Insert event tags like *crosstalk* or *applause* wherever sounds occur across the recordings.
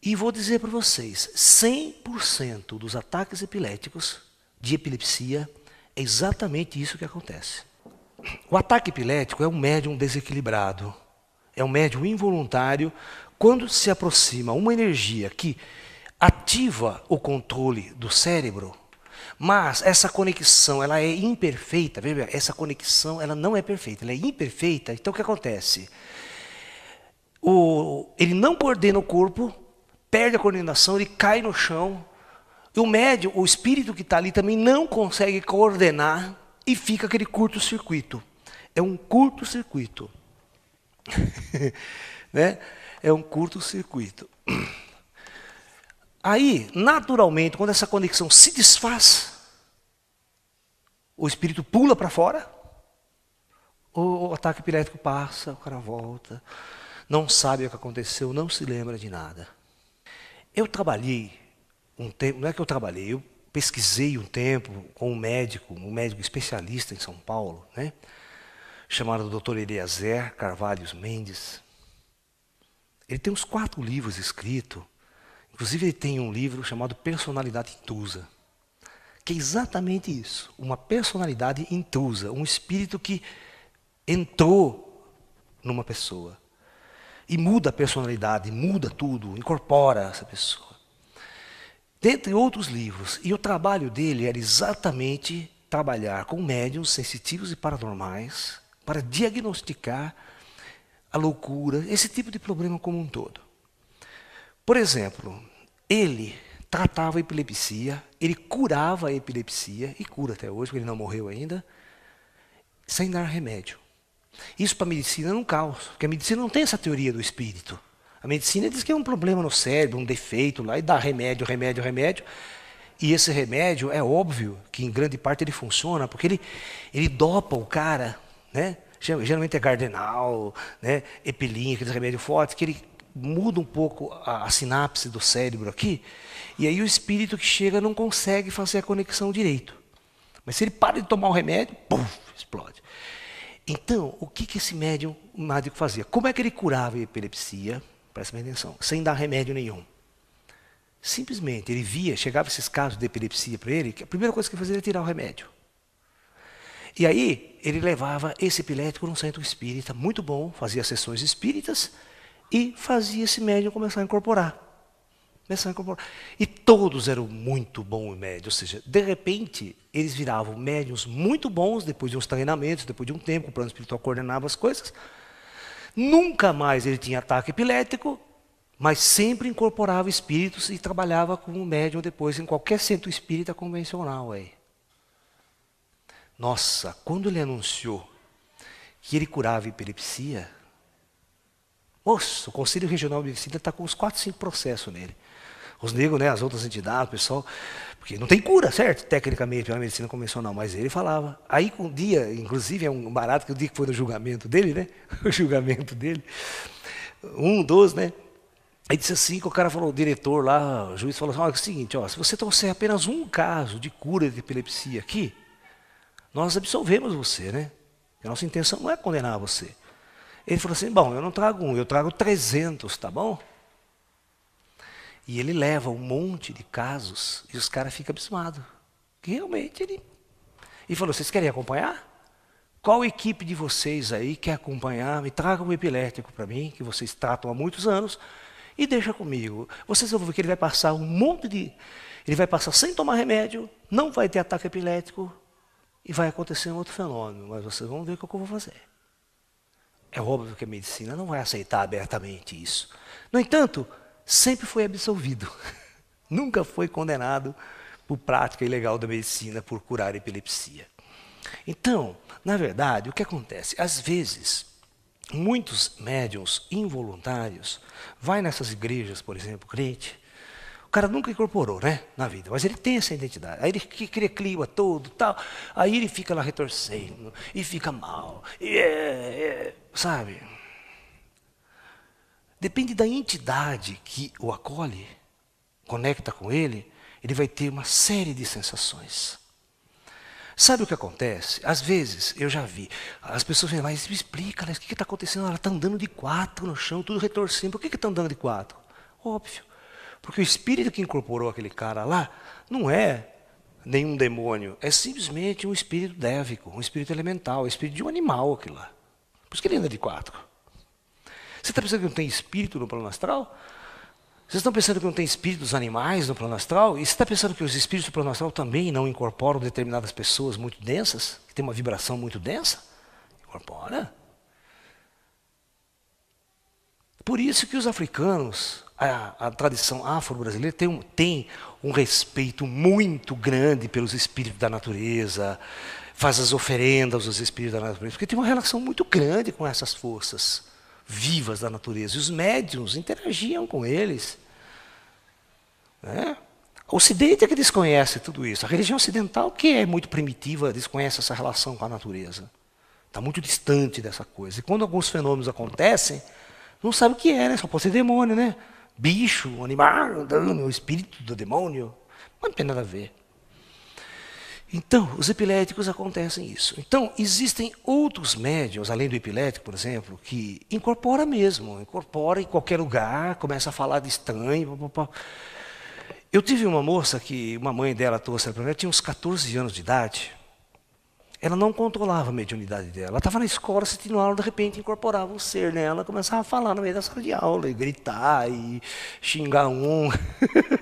E vou dizer para vocês, 100% dos ataques epiléticos de epilepsia é exatamente isso que acontece. O ataque epilético é um médium desequilibrado, é um médium involuntário quando se aproxima uma energia que ativa o controle do cérebro, mas essa conexão ela é imperfeita, veja, essa conexão ela não é perfeita, ela é imperfeita. Então o que acontece? O, ele não coordena o corpo perde a coordenação, ele cai no chão. E o médio, o espírito que está ali também não consegue coordenar e fica aquele curto-circuito. É um curto-circuito. *laughs* né? É um curto-circuito. Aí, naturalmente, quando essa conexão se desfaz, o espírito pula para fora, o ataque epilético passa, o cara volta, não sabe o que aconteceu, não se lembra de nada. Eu trabalhei um tempo, não é que eu trabalhei, eu pesquisei um tempo com um médico, um médico especialista em São Paulo, né? chamado Dr. Eliezer Carvalhos Mendes. Ele tem uns quatro livros escritos, inclusive ele tem um livro chamado Personalidade Intrusa, que é exatamente isso, uma personalidade intrusa, um espírito que entrou numa pessoa. E muda a personalidade, muda tudo, incorpora essa pessoa. Dentre outros livros, e o trabalho dele era exatamente trabalhar com médiums sensitivos e paranormais para diagnosticar a loucura, esse tipo de problema como um todo. Por exemplo, ele tratava a epilepsia, ele curava a epilepsia, e cura até hoje, porque ele não morreu ainda, sem dar remédio. Isso para a medicina é um caos, porque a medicina não tem essa teoria do espírito. A medicina diz que é um problema no cérebro, um defeito lá, e dá remédio, remédio, remédio. E esse remédio, é óbvio que em grande parte ele funciona, porque ele, ele dopa o cara, né? geralmente é cardenal, né? epilim, aqueles remédios fortes, que ele muda um pouco a, a sinapse do cérebro aqui, e aí o espírito que chega não consegue fazer a conexão direito. Mas se ele para de tomar o remédio, pum, explode. Então, o que, que esse médium mágico fazia? Como é que ele curava a epilepsia? Presta bem atenção, sem dar remédio nenhum. Simplesmente, ele via, chegava esses casos de epilepsia para ele, que a primeira coisa que ele fazia era tirar o remédio. E aí, ele levava esse epilético num centro espírita muito bom, fazia sessões espíritas e fazia esse médium começar a incorporar começaram a incorporar e todos eram muito bons em média, ou seja, de repente eles viravam médiums muito bons depois de uns treinamentos, depois de um tempo, o plano espiritual coordenava as coisas. Nunca mais ele tinha ataque epilético, mas sempre incorporava espíritos e trabalhava como médium depois em qualquer centro espírita convencional aí. Nossa, quando ele anunciou que ele curava epilepsia, moço, o Conselho Regional de Medicina está com uns 4, 5 processos nele os negros, né, as outras entidades, o pessoal, porque não tem cura, certo? Tecnicamente, pela medicina convencional, mas ele falava. Aí um dia, inclusive é um barato que o dia que foi no julgamento dele, né? *laughs* O julgamento dele, um dois né? Aí disse assim que o cara falou, o diretor lá, o juiz falou assim, olha, é o seguinte, ó, se você trouxer apenas um caso de cura de epilepsia aqui, nós absolvemos você, né? A nossa intenção não é condenar você. Ele falou assim, bom, eu não trago um, eu trago 300, tá bom? E ele leva um monte de casos e os caras ficam abismados. Realmente ele. E falou: vocês querem acompanhar? Qual equipe de vocês aí quer acompanhar? Me traga um epilético para mim, que vocês tratam há muitos anos, e deixa comigo. Vocês vão ver que ele vai passar um monte de. Ele vai passar sem tomar remédio, não vai ter ataque epilético, e vai acontecer um outro fenômeno, mas vocês vão ver o que eu vou fazer. É óbvio que a medicina não vai aceitar abertamente isso. No entanto, sempre foi absolvido. *laughs* Nunca foi condenado por prática ilegal da medicina por curar epilepsia. Então, na verdade, o que acontece? Às vezes, muitos médiums involuntários vai nessas igrejas, por exemplo, crente. O cara nunca incorporou, né, na vida, mas ele tem essa identidade. Aí ele cria clima todo, tal. Aí ele fica lá retorcendo e fica mal, e é, é, sabe? Depende da entidade que o acolhe, conecta com ele, ele vai ter uma série de sensações. Sabe o que acontece? Às vezes, eu já vi, as pessoas vêm lá e me explica, o que está acontecendo? Ela está andando de quatro no chão, tudo retorcendo. Por que está andando de quatro? Óbvio. Porque o espírito que incorporou aquele cara lá não é nenhum demônio, é simplesmente um espírito dévico, um espírito elemental, um espírito de um animal aquilo lá. Por isso que ele anda de quatro. Você está pensando que não tem espírito no plano astral? Vocês estão pensando que não tem espírito dos animais no plano astral? E você está pensando que os espíritos do plano astral também não incorporam determinadas pessoas muito densas, que têm uma vibração muito densa? Incorpora. Por isso que os africanos, a, a tradição afro-brasileira, tem, um, tem um respeito muito grande pelos espíritos da natureza, faz as oferendas aos espíritos da natureza, porque tem uma relação muito grande com essas forças vivas da natureza. E os médiums interagiam com eles. Né? O Ocidente é que desconhece tudo isso. A religião ocidental, que é muito primitiva, desconhece essa relação com a natureza. Está muito distante dessa coisa. E quando alguns fenômenos acontecem, não sabe o que é, né? Só pode ser demônio, né? Bicho, animal, o espírito do demônio. não tem nada a ver. Então, os epiléticos acontecem isso. Então, existem outros médiums, além do epilético, por exemplo, que incorpora mesmo, incorpora em qualquer lugar, começa a falar de estranho. Eu tive uma moça que uma mãe dela trouxe para mim, ela tinha uns 14 anos de idade. Ela não controlava a mediunidade dela. Ela estava na escola assistindo aula, de repente incorporava um ser nela, começava a falar no meio da sala de aula, e gritar, e xingar um,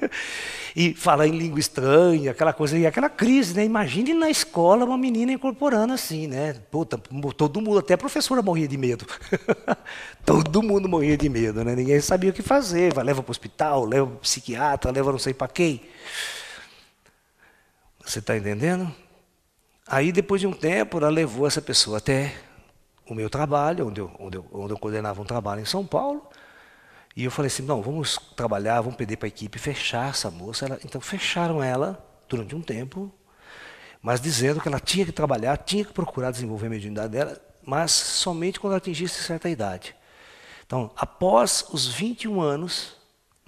*laughs* e falar em língua estranha, aquela coisa, e aquela crise, né? Imagine na escola uma menina incorporando assim, né? Puta, todo mundo, até a professora morria de medo. *laughs* todo mundo morria de medo, né? Ninguém sabia o que fazer. Vai, leva para o hospital, leva para o psiquiatra, leva não sei para quem. Você está entendendo? Aí, depois de um tempo, ela levou essa pessoa até o meu trabalho, onde eu, onde eu, onde eu coordenava um trabalho em São Paulo. E eu falei assim: não, vamos trabalhar, vamos pedir para a equipe fechar essa moça. Ela, então, fecharam ela durante um tempo, mas dizendo que ela tinha que trabalhar, tinha que procurar desenvolver a mediunidade dela, mas somente quando ela atingisse certa idade. Então, após os 21 anos,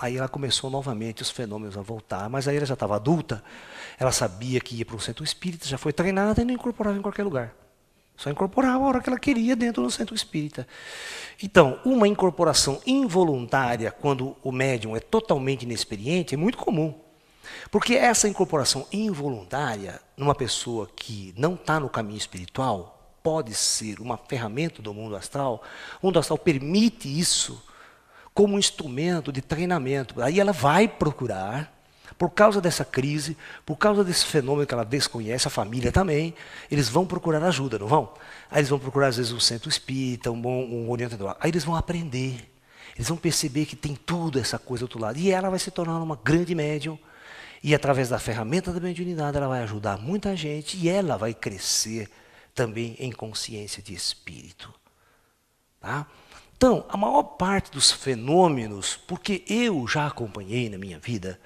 Aí ela começou novamente os fenômenos a voltar, mas aí ela já estava adulta, ela sabia que ia para o centro espírita, já foi treinada e não incorporava em qualquer lugar. Só incorporava a hora que ela queria dentro do centro espírita. Então, uma incorporação involuntária, quando o médium é totalmente inexperiente, é muito comum. Porque essa incorporação involuntária, numa pessoa que não está no caminho espiritual, pode ser uma ferramenta do mundo astral. O mundo astral permite isso como um instrumento de treinamento. Aí ela vai procurar, por causa dessa crise, por causa desse fenômeno que ela desconhece, a família também, eles vão procurar ajuda, não vão? Aí eles vão procurar, às vezes, um centro espírita, um, bom, um orientador. Aí eles vão aprender, eles vão perceber que tem tudo essa coisa do outro lado. E ela vai se tornar uma grande médium. E através da ferramenta da mediunidade, ela vai ajudar muita gente e ela vai crescer também em consciência de espírito. Tá? Então, a maior parte dos fenômenos, porque eu já acompanhei na minha vida,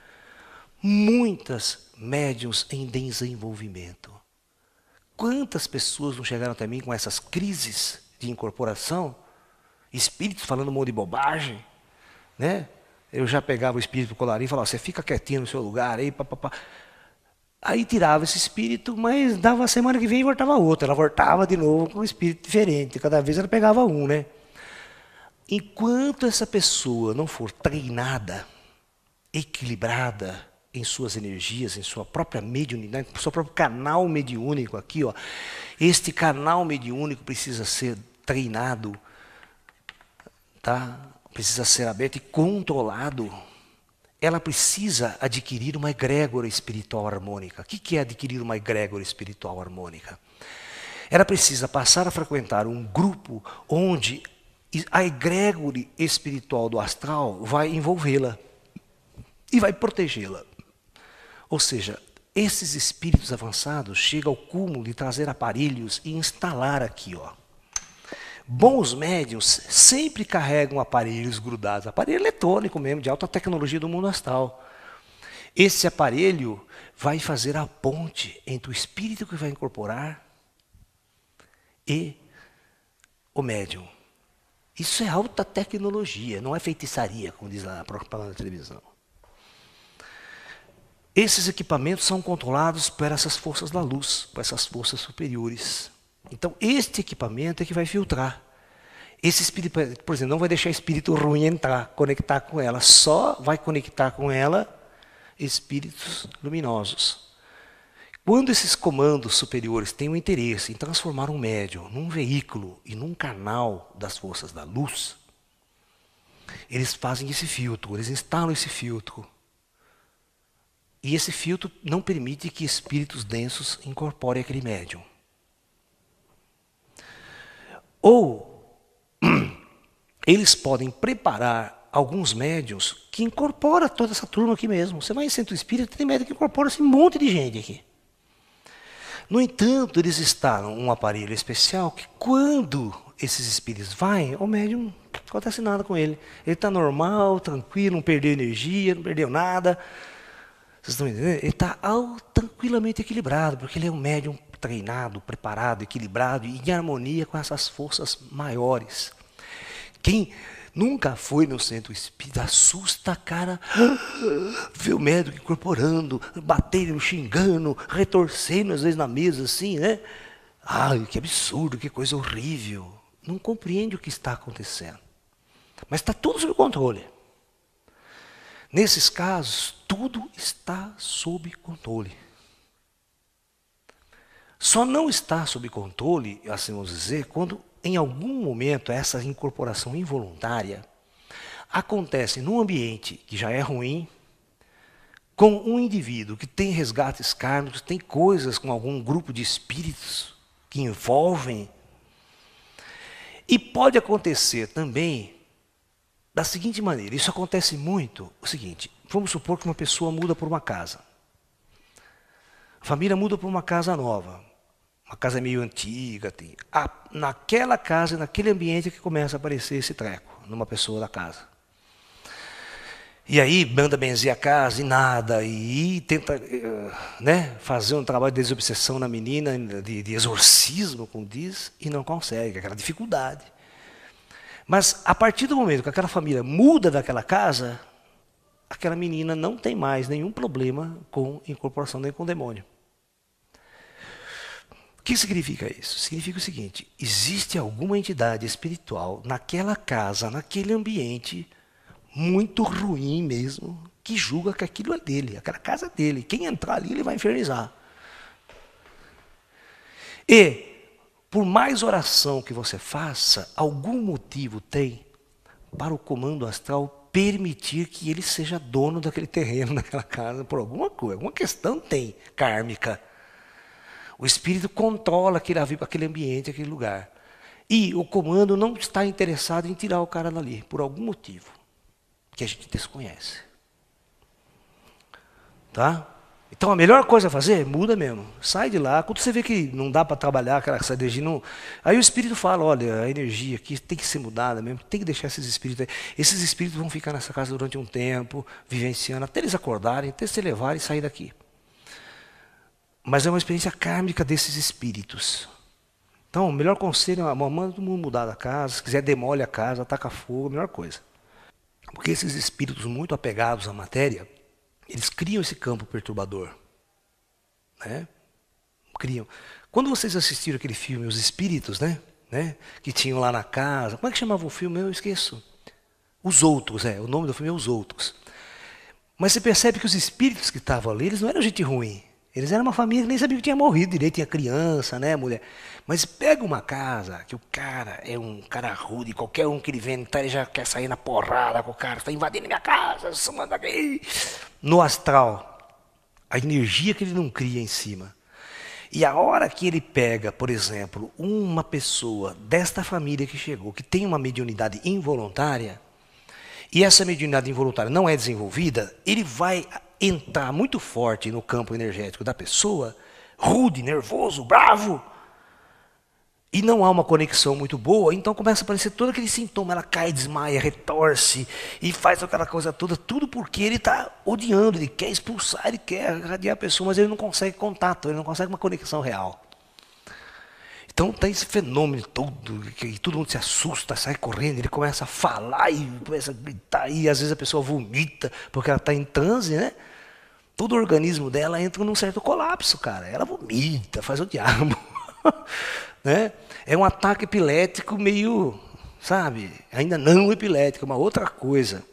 muitas médiums em desenvolvimento. Quantas pessoas não chegaram até mim com essas crises de incorporação? Espíritos falando um monte de bobagem, né? Eu já pegava o espírito colarinho e falava, você fica quietinho no seu lugar aí, papapá. Aí tirava esse espírito, mas dava a semana que vem e voltava outra. Ela voltava de novo com um espírito diferente. Cada vez ela pegava um, né? Enquanto essa pessoa não for treinada, equilibrada em suas energias, em sua própria mediunidade, em seu próprio canal mediúnico aqui, ó, este canal mediúnico precisa ser treinado, tá? precisa ser aberto e controlado. Ela precisa adquirir uma egrégora espiritual harmônica. O que é adquirir uma egrégora espiritual harmônica? Ela precisa passar a frequentar um grupo onde a egrégore espiritual do astral vai envolvê-la e vai protegê-la. Ou seja, esses espíritos avançados chegam ao cúmulo de trazer aparelhos e instalar aqui, ó. Bons médios sempre carregam aparelhos grudados, aparelho eletrônico mesmo, de alta tecnologia do mundo astral. Esse aparelho vai fazer a ponte entre o espírito que vai incorporar e o médium. Isso é alta tecnologia, não é feitiçaria, como diz lá na propaganda da televisão. Esses equipamentos são controlados por essas forças da luz, por essas forças superiores. Então, este equipamento é que vai filtrar. Esse espírito, por exemplo, não vai deixar espírito ruim entrar, conectar com ela. Só vai conectar com ela espíritos luminosos. Quando esses comandos superiores têm o interesse em transformar um médium num veículo e num canal das forças da luz, eles fazem esse filtro, eles instalam esse filtro. E esse filtro não permite que espíritos densos incorporem aquele médium. Ou *clears throat* eles podem preparar alguns médiums que incorpora toda essa turma aqui mesmo. Você vai em centro espírita, tem médium que incorpora esse monte de gente aqui. No entanto, eles instalam um aparelho especial que, quando esses espíritos vão, o médium não acontece nada com ele. Ele está normal, tranquilo, não perdeu energia, não perdeu nada. Vocês estão entendendo? Ele está tranquilamente equilibrado, porque ele é um médium treinado, preparado, equilibrado e em harmonia com essas forças maiores. Quem Nunca foi no centro espírita, assusta a cara, *gasps* vê o médico incorporando, batendo, xingando, retorcendo às vezes na mesa assim, né? Ai, que absurdo, que coisa horrível. Não compreende o que está acontecendo. Mas está tudo sob controle. Nesses casos, tudo está sob controle. Só não está sob controle, assim vamos dizer, quando em algum momento, essa incorporação involuntária acontece num ambiente que já é ruim, com um indivíduo que tem resgates kármicos, tem coisas com algum grupo de espíritos que envolvem. E pode acontecer também da seguinte maneira: isso acontece muito. O seguinte, vamos supor que uma pessoa muda por uma casa. A família muda para uma casa nova a casa é meio antiga. Tem, a, naquela casa, naquele ambiente é que começa a aparecer esse treco, numa pessoa da casa. E aí manda benzer a casa e nada, e tenta eh, né, fazer um trabalho de desobsessão na menina, de, de exorcismo, como diz, e não consegue, aquela dificuldade. Mas a partir do momento que aquela família muda daquela casa, aquela menina não tem mais nenhum problema com incorporação nem com demônio. O que significa isso? Significa o seguinte: existe alguma entidade espiritual naquela casa, naquele ambiente, muito ruim mesmo, que julga que aquilo é dele, aquela casa é dele. Quem entrar ali, ele vai infernizar. E, por mais oração que você faça, algum motivo tem para o comando astral permitir que ele seja dono daquele terreno, *laughs* daquela casa, por alguma coisa, alguma questão tem kármica. O espírito controla aquele, aquele ambiente, aquele lugar. E o comando não está interessado em tirar o cara dali, por algum motivo que a gente desconhece. Tá? Então a melhor coisa a fazer é muda mesmo. Sai de lá. Quando você vê que não dá para trabalhar, aquela essa energia não. Aí o espírito fala: olha, a energia aqui tem que ser mudada mesmo, tem que deixar esses espíritos aí. Esses espíritos vão ficar nessa casa durante um tempo, vivenciando, até eles acordarem, até se levarem e sair daqui. Mas é uma experiência kármica desses espíritos. Então, o melhor conselho é manda todo mundo mudar da casa, se quiser demole a casa, ataca fogo, é a melhor coisa. Porque esses espíritos muito apegados à matéria, eles criam esse campo perturbador. Né? Criam. Quando vocês assistiram aquele filme Os Espíritos, né? né? Que tinham lá na casa. Como é que chamava o filme? Eu esqueço. Os Outros, é. O nome do filme é Os Outros. Mas você percebe que os espíritos que estavam ali, eles não eram gente ruim. Eles eram uma família que nem sabia que tinha morrido direito, tinha criança, né, mulher? Mas pega uma casa que o cara é um cara rude, qualquer um que ele vem, então ele já quer sair na porrada com o cara, está invadindo minha casa, sumando daqui. No astral, a energia que ele não cria em cima. E a hora que ele pega, por exemplo, uma pessoa desta família que chegou, que tem uma mediunidade involuntária, e essa mediunidade involuntária não é desenvolvida, ele vai entrar tá muito forte no campo energético da pessoa, rude, nervoso, bravo, e não há uma conexão muito boa, então começa a aparecer todo aquele sintoma. Ela cai, desmaia, retorce e faz aquela coisa toda, tudo porque ele está odiando, ele quer expulsar, ele quer radiar a pessoa, mas ele não consegue contato, ele não consegue uma conexão real. Então tem esse fenômeno todo, que todo mundo se assusta, sai correndo, ele começa a falar e começa a gritar, e às vezes a pessoa vomita, porque ela está em transe, né? todo o organismo dela entra num certo colapso, cara. Ela vomita, faz o diabo. *laughs* né? É um ataque epilético meio, sabe, ainda não epilético, é uma outra coisa.